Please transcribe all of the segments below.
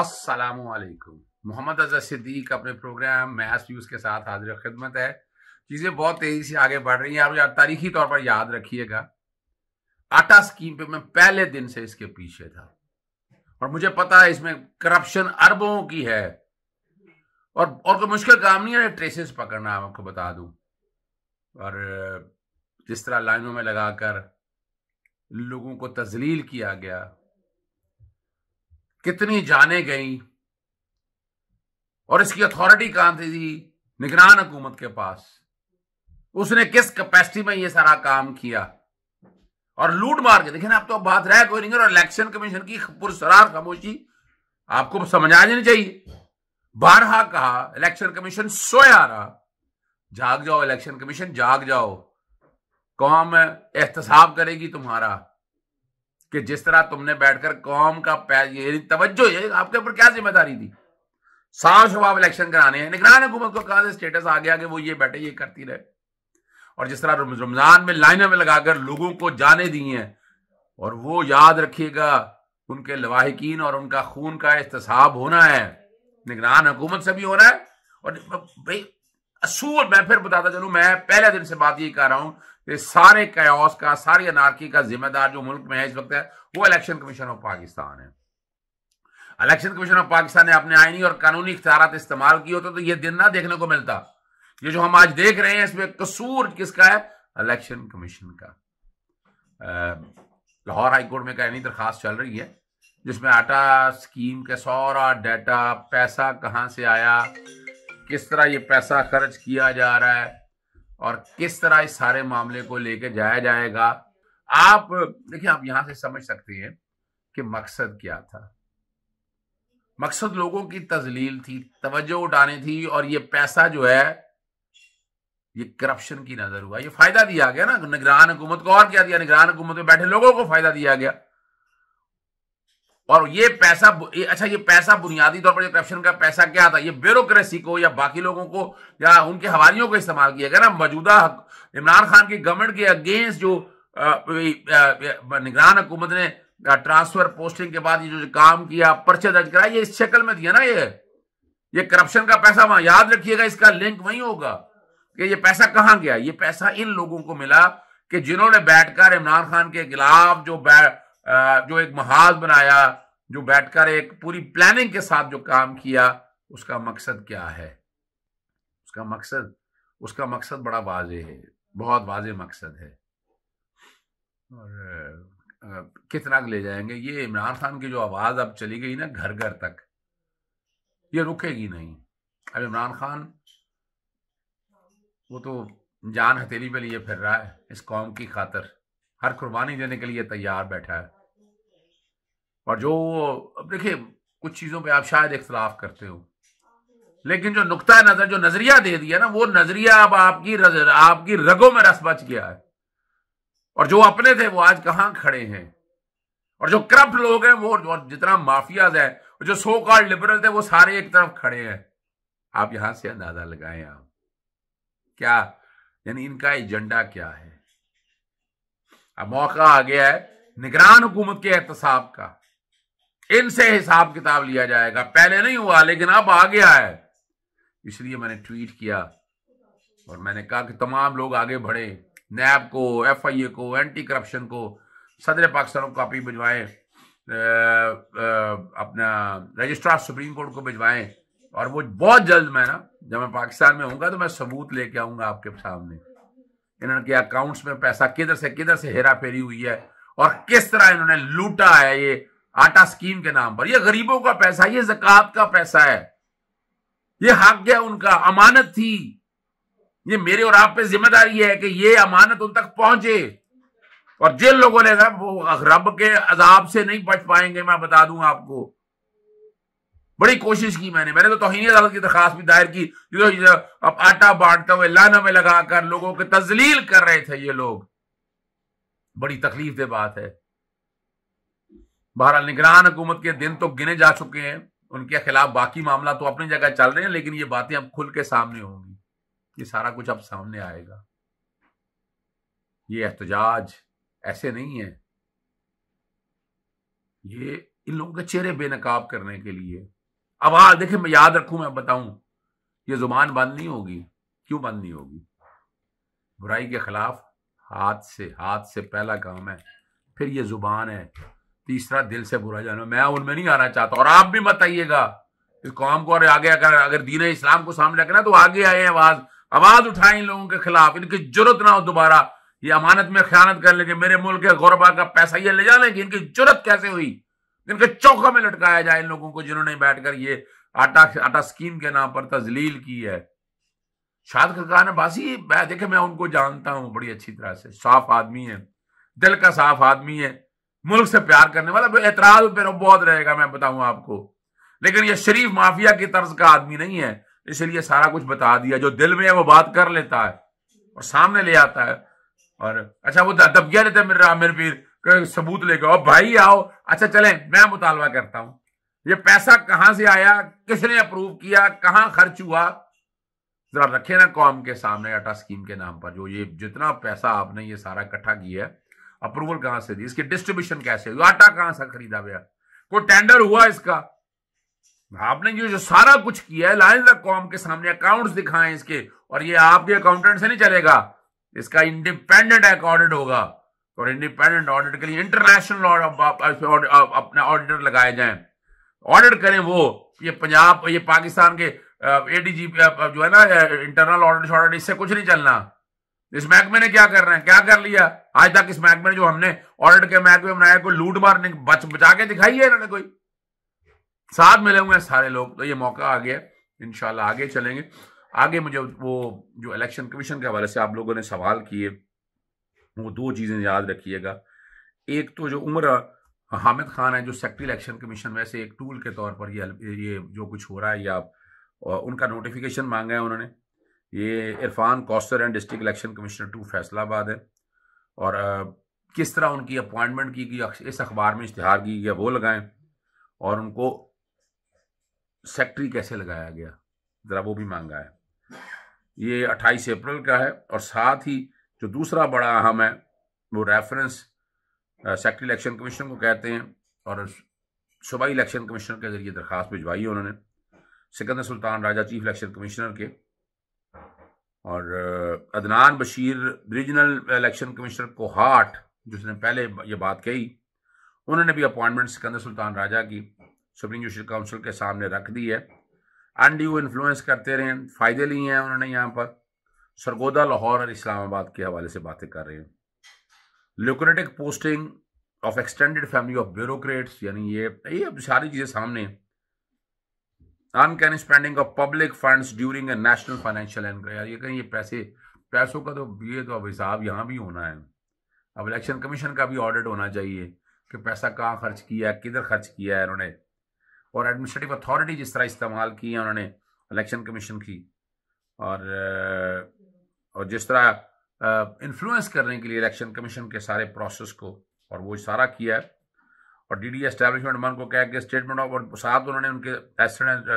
असलकुम मोहम्मद अजहर सिद्दीक अपने programme math use के साथ हाजिर खिदमत है चीज़ें बहुत तेज़ी से आगे बढ़ रही हैं आप यार तारीखी तौर पर याद रखिएगा आटा स्कीम पे मैं पहले दिन से इसके पीछे था और मुझे पता है इसमें करप्शन अरबों की है और और कोई मुश्किल काम नहीं है ट्रेसेस पकड़ना आपको बता दूं और जिस तरह लाइनों में लगाकर लोगों को तजलील किया गया कितनी जाने गई और इसकी अथॉरिटी कहां थी निगरान हुकूमत के पास उसने किस कैपेसिटी में ये सारा काम किया और लूट मार के देखे ना आप तो बात रह कोई नहीं और इलेक्शन कमीशन की पुरसरार खामोशी आपको समझ आ जानी चाहिए बारहा कहा इलेक्शन कमीशन सोया रहा जाग जाओ इलेक्शन कमीशन जाग जाओ कौम एहतसाब करेगी तुम्हारा कि जिस तरह तुमने बैठकर कौम का तवज्जो ये आपके ऊपर क्या जिम्मेदारी थी साफ शबाब इलेक्शन कराने हैं निगरान हुकूमत को कहा स्टेटस आ गया कि वो ये बैठे ये करती रहे और जिस तरह रमजान में लाइनों में लगाकर लोगों को जाने दी हैं और वो याद रखिएगा उनके लवाहकिन और उनका खून का एहतसाब होना है निगरान हुकूमत से भी होना है और भाई असूल मैं फिर बताता चलू मैं पहले दिन से बात ये कह रहा हूं कि सारे कयास का सारी अनारकी का जिम्मेदार जो मुल्क में है इस वक्त है वो इलेक्शन कमीशन ऑफ पाकिस्तान है इलेक्शन कमीशन ऑफ पाकिस्तान ने अपने आईनी और कानूनी इख्तियार इस्तेमाल किए होते तो ये दिन ना देखने को मिलता ये जो हम आज देख रहे हैं इसमें कसूर किसका है इलेक्शन कमीशन का लाहौर हाईकोर्ट में कहनी दरखास्त चल रही है जिसमें आटा स्कीम के सौरा डाटा पैसा कहां से आया किस तरह ये पैसा खर्च किया जा रहा है और किस तरह इस सारे मामले को लेकर जाया जाएगा आप देखिए आप यहां से समझ सकते हैं कि मकसद क्या था मकसद लोगों की तजलील थी तवज्जो उठाने थी और ये पैसा जो है ये करप्शन की नजर हुआ ये फायदा दिया गया ना निगरान हुकूमत को और क्या दिया निगरान हुकूमत में बैठे लोगों को फायदा दिया गया और ये पैसा ये, अच्छा ये पैसा बुनियादी तौर पर करप्शन का पैसा क्या था ये ब्यूरोक्रेसी को या बाकी लोगों को या उनके हवालियों को इस्तेमाल किया गया ना मौजूदा इमरान खान की गवर्नमेंट के अगेंस्ट जो निगरान हुकूमत ने ट्रांसफर पोस्टिंग के बाद ये जो काम किया पर्चे दर्ज कराया ये इस शक्ल में दिया ना ये ये करप्शन का पैसा वहां याद रखिएगा इसका लिंक वही होगा कि ये पैसा कहाँ गया ये पैसा इन लोगों को मिला कि जिन्होंने बैठकर इमरान खान के खिलाफ जो बैठ जो एक महाज बनाया जो बैठकर एक पूरी प्लानिंग के साथ जो काम किया उसका मकसद क्या है उसका मकसद उसका मकसद बड़ा वाज है बहुत वाज मकसद है और कितना ले जाएंगे ये इमरान खान की जो आवाज़ अब चली गई ना घर घर तक ये रुकेगी नहीं अब इमरान खान वो तो जान हथेली पे लिए फिर रहा है इस कौम की खातर हर कुर्बानी देने के लिए तैयार बैठा है और जो अब देखिए कुछ चीज़ों पे आप शायद इख्तलाफ करते हो लेकिन जो नुकता नज़र जो नज़रिया दे दिया ना वो नज़रिया अब आपकी रज, आपकी रगों में रस बच गया है और जो अपने थे वो आज कहाँ खड़े हैं और जो करप्ट लोग हैं वो और जितना माफियाज है जो सो कॉल्ड लिबरल थे वो सारे एक तरफ खड़े हैं आप यहां से अंदाजा लगाए आप क्या यानी इनका एजेंडा क्या है अब मौका आ गया है निगरान हुकूमत के एहतसाब का इनसे हिसाब किताब लिया जाएगा पहले नहीं हुआ लेकिन अब आ गया है इसलिए मैंने ट्वीट किया और मैंने कहा कि तमाम लोग आगे बढ़े नैब को एफ आई ए को एंटी करप्शन को सदर पाकिस्तान को कापी भिजवाएं अपना रजिस्ट्रार सुप्रीम कोर्ट को भिजवाएं और वो बहुत जल्द मैं ना जब मैं पाकिस्तान में हूँगा तो मैं सबूत लेके आऊंगा आपके सामने इनके अकाउंट्स में पैसा किधर से किधर से हेरा फेरी हुई है और किस तरह इन्होंने लूटा है ये आटा स्कीम के नाम पर ये गरीबों का पैसा ये जकत का पैसा है ये हक है उनका अमानत थी ये मेरे और आप पे जिम्मेदारी है कि ये अमानत उन तक पहुंचे और जिन लोगों ने रब के अजाब से नहीं बच पाएंगे मैं बता दूं आपको बड़ी कोशिश की मैंने मैंने तो तोहनी अदालत की दरखास्त भी दायर की जो तो अब आटा बांटते हुए लाना में लगाकर लोगों के तजलील कर रहे थे ये लोग बड़ी तकलीफ दे बात है बहरहाल निगरान हुकूमत के दिन तो गिने जा चुके हैं उनके खिलाफ बाकी मामला तो अपनी जगह चल रहे हैं लेकिन ये बातें अब खुल के सामने होंगी ये सारा कुछ अब सामने आएगा ये एहतजाज ऐसे नहीं है ये इन लोगों के चेहरे बेनकाब करने के लिए अब हाँ देखे मैं याद रखू मैं बताऊं ये जुबान बंद नहीं होगी क्यों बंद नहीं होगी बुराई के खिलाफ हाथ से हाथ से पहला काम है फिर ये जुबान है तीसरा दिल से बुरा जाना मैं उनमें नहीं आना चाहता और आप भी मत आइएगा इस कौम को और आगे अगर अगर दीन इस्लाम को सामने रखना तो आगे आए आवाज आवाज उठाए इन लोगों के खिलाफ इनकी जरूरत ना हो दोबारा ये अमानत में ख्यानत कर लेंगे मेरे मुल्क के गौरबा का पैसा ये ले जाने की इनकी जरूरत कैसे हुई जिनके चौकों में लटकाया जाए इन लोगों को जिन्होंने बैठकर ये आटा आटा स्कीम के नाम पर तजलील की है शाद खकान बासी देखे मैं उनको जानता हूं बड़ी अच्छी तरह से साफ आदमी है दिल का साफ आदमी है मुल्क से प्यार करने वाला एतराज पर बहुत रहेगा मैं बताऊं आपको लेकिन ये शरीफ माफिया की तर्ज का आदमी नहीं है इसलिए सारा कुछ बता दिया जो दिल में है वो बात कर लेता है और सामने ले आता है और अच्छा वो लेते देते मेरा मेरे पीर सबूत लेकर आओ भाई आओ अच्छा चले मैं मुतालबा करता हूं ये पैसा कहां से आया किसने अप्रूव किया कहां खर्च हुआ जरा रखे ना कौम के सामने अटा स्कीम के नाम पर जो ये जितना पैसा आपने ये सारा इकट्ठा किया है अप्रूवल कहां से दी इसकी डिस्ट्रीब्यूशन कैसे हुई आटा कहां से खरीदा गया कोई टेंडर हुआ इसका आपने जो, जो सारा कुछ किया है लाइन कॉम के सामने अकाउंट्स दिखाए इसके और ये आपके अकाउंटेंट से नहीं चलेगा इसका इंडिपेंडेंट अकाउंटेंट होगा और इंडिपेंडेंट ऑडिट के लिए इंटरनेशनल अपने ऑडिटर लगाए जाएं ऑडिट करें वो ये पंजाब ये पाकिस्तान के एडीजी जो है ना इंटरनल ऑडिट ऑडिट इससे कुछ नहीं चलना इस महकमे ने क्या करना है क्या कर लिया आज तक इस महकमे ने जो हमने ऑडिट के महकमे बनाया कोई लूट मारने बच बचा के दिखाई है इन्होंने कोई साथ मिले हुए हैं सारे लोग तो ये मौका आ गया इनशाला आगे चलेंगे आगे मुझे वो जो इलेक्शन कमीशन के हवाले से आप लोगों ने सवाल किए वो दो चीज़ें याद रखिएगा एक तो जो उम्र हामिद खान है जो सेक्ट्री इलेक्शन कमीशन में से एक टूल के तौर पर ये ये जो कुछ हो रहा है या उनका नोटिफिकेशन मांगा है उन्होंने ये Irfan Kausar and district election commissioner to Faisalabad है और किस तरह उनकी अपॉइंटमेंट की गई इस अखबार में इश्तहार की गया वो लगाएं और उनको सेक्ट्री कैसे लगाया गया ज़रा वो भी मांगा है ये 28 अप्रैल का है और साथ ही जो दूसरा बड़ा अहम है वो रेफरेंस सेक्टर इलेक्शन कमीशन को कहते हैं और सूबाई इलेक्शन कमिश्नर के जरिए दरख्वास्त भिजवाई है उन्होंने Sikandar Sultan Raja chief election commissioner के और Adnan Bashir regional election commissioner Kohat जिसने पहले ये बात कही उन्होंने भी अपॉइंटमेंट सिकंदर सुल्तान राजा की सुप्रीम जुडिशल काउंसिल के सामने रख दी है अनड्यू इन्फ्लुएंस करते रहे फ़ायदे लिए हैं उन्होंने यहाँ पर सरगोदा लाहौर और इस्लामाबाद के हवाले से बातें कर रहे हैं lucrative posting of extended family of bureaucrats यानी ये ये अब सारी चीज़ें सामने uncanny spending of public funds during a national financial and ये कहीं ये पैसे पैसों का तो ये तो अब हिसाब यहाँ भी होना है अब इलेक्शन कमीशन का भी ऑडिट होना चाहिए कि पैसा कहाँ खर्च किया है किधर खर्च किया है उन्होंने और एडमिनिस्ट्रेटिव अथॉरिटी जिस तरह इस्तेमाल की है उन्होंने इलेक्शन कमीशन की और और जिस तरह इन्फ्लुएंस करने के लिए इलेक्शन कमीशन के सारे प्रोसेस को और वो सारा किया है और डी डी एस्टैब्लिशमेंट मन को कह के स्टेटमेंट ऑफ और साथ उन्होंने उनके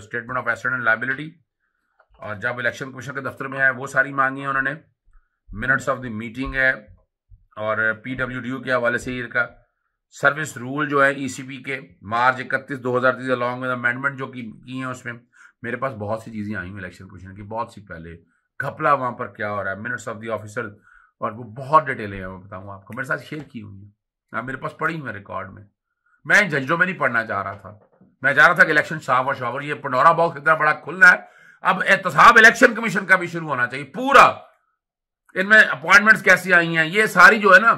statement of assets and liability और जब इलेक्शन कमीशन के दफ्तर में है वो सारी मांगी है उन्होंने मिनट्स ऑफ द मीटिंग है और पी डब्ल्यू डी यू के हवाले से ही का सर्विस रूल जो है ई सी पी के मार्च इकतीस दो हज़ार तीस अलॉन्ग विद अमेंडमेंट जो की, की हैं उसमें मेरे पास बहुत सी चीज़ें आई हुई इलेक्शन कमीशन की बहुत सी पहले घपला वहां पर क्या हो रहा है मिनट्स ऑफ द ऑफिसर और वो बहुत डिटेल है मैं बताऊंगा आपको मेरे साथ शेयर की हुई है हाँ, मेरे पास पड़ी हुई रिकॉर्ड में मैं इन जजों में नहीं पढ़ना चाह रहा था मैं चाह रहा था कि इलेक्शन शावर शावर ये पंडोरा बॉक्स इतना बड़ा खुलना है अब एहतसाब इलेक्शन कमीशन का भी शुरू होना चाहिए पूरा इनमें अपॉइंटमेंट्स कैसी आई हैं ये सारी जो है ना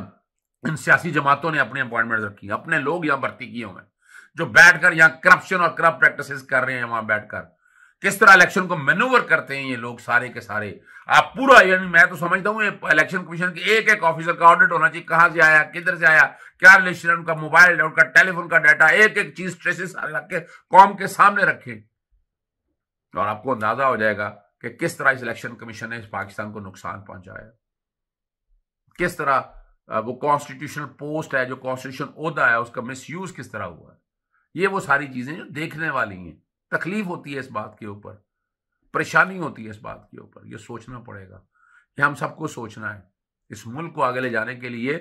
इन सियासी जमातों ने अपनी अपॉइंटमेंट रखी अपने लोग यहाँ भर्ती किए हुए हैं जो बैठकर यहाँ करप्शन और करप्ट प्रैक्टिस कर रहे हैं वहां बैठकर किस तरह इलेक्शन को मेनूवर करते हैं ये लोग सारे के सारे आप पूरा यानी मैं तो समझता हूँ इलेक्शन कमीशन के एक एक ऑफिसर का ऑडिट होना चाहिए कहाँ से आया किधर से आया क्या रिलेशन उनका मोबाइल उनका टेलीफोन का डाटा एक एक चीज ट्रेसेस रख के कौम के सामने रखे और आपको अंदाजा हो जाएगा कि किस तरह इस इलेक्शन कमीशन ने इस पाकिस्तान को नुकसान पहुंचाया किस तरह वो कॉन्स्टिट्यूशनल पोस्ट है जो कॉन्स्टिट्यूशन ओहदा है उसका मिस किस तरह हुआ है ये वो सारी चीजें जो देखने वाली हैं तकलीफ होती है इस बात के ऊपर परेशानी होती है इस बात के ऊपर ये सोचना पड़ेगा ये हम सबको सोचना है इस मुल्क को आगे ले जाने के लिए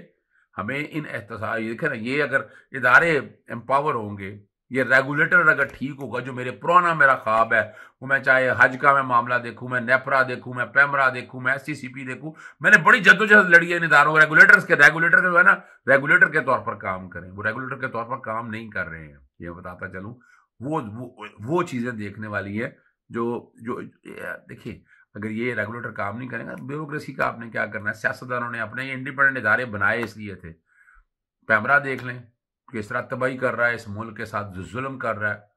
हमें इन एहत देखे ना ये अगर इदारे एम्पावर होंगे ये रेगुलेटर अगर ठीक होगा जो मेरे पुराना मेरा ख्वाब है वो मैं चाहे हज का मैं मामला देखूं मैं नेपरा देखूं मैं पैमरा देखूं मैं एस देखूं मैंने बड़ी जद्दोजहद लड़ी है इन इधारों रेगुलेटर्स के रेगुलेटर जो है ना रेगुलेटर के तौर पर काम करें वो रेगुलेटर के तौर पर काम नहीं कर रहे हैं ये बताता चलूँ वो वो, वो चीज़ें देखने वाली है जो जो देखिए अगर ये रेगुलेटर काम नहीं करेगा ब्यूरोक्रेसी का आपने क्या करना है सियासतदानों ने अपने इंडिपेंडेंट इदारे बनाए इसलिए थे पैमरा देख लें किस तरह तबाही कर रहा है इस मुल्क के साथ जुल्म कर रहा है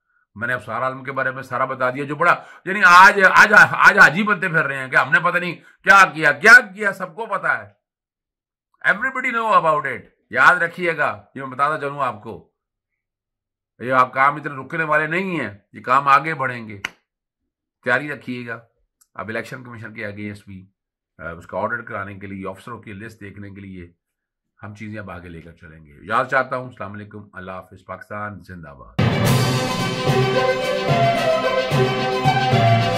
मैंने अब सारा आलम के बारे में सारा बता दिया जो बड़ा यानी आज आज आज हाजी बनते फिर रहे हैं कि हमने पता नहीं क्या किया क्या किया सबको पता है एवरीबडी नो अबाउट इट याद रखिएगा ये मैं बताता चलूँ आपको ये आप काम इतने रुकने वाले नहीं है ये काम आगे बढ़ेंगे तैयारी रखिएगा अब इलेक्शन कमीशन के अगेंस्ट भी उसका ऑर्डर कराने के लिए ऑफिसरों की लिस्ट देखने के लिए हम चीज़ें अब आगे लेकर चलेंगे याद चाहता हूँ असला अल्लाह हाफिज़ पाकिस्तान जिंदाबाद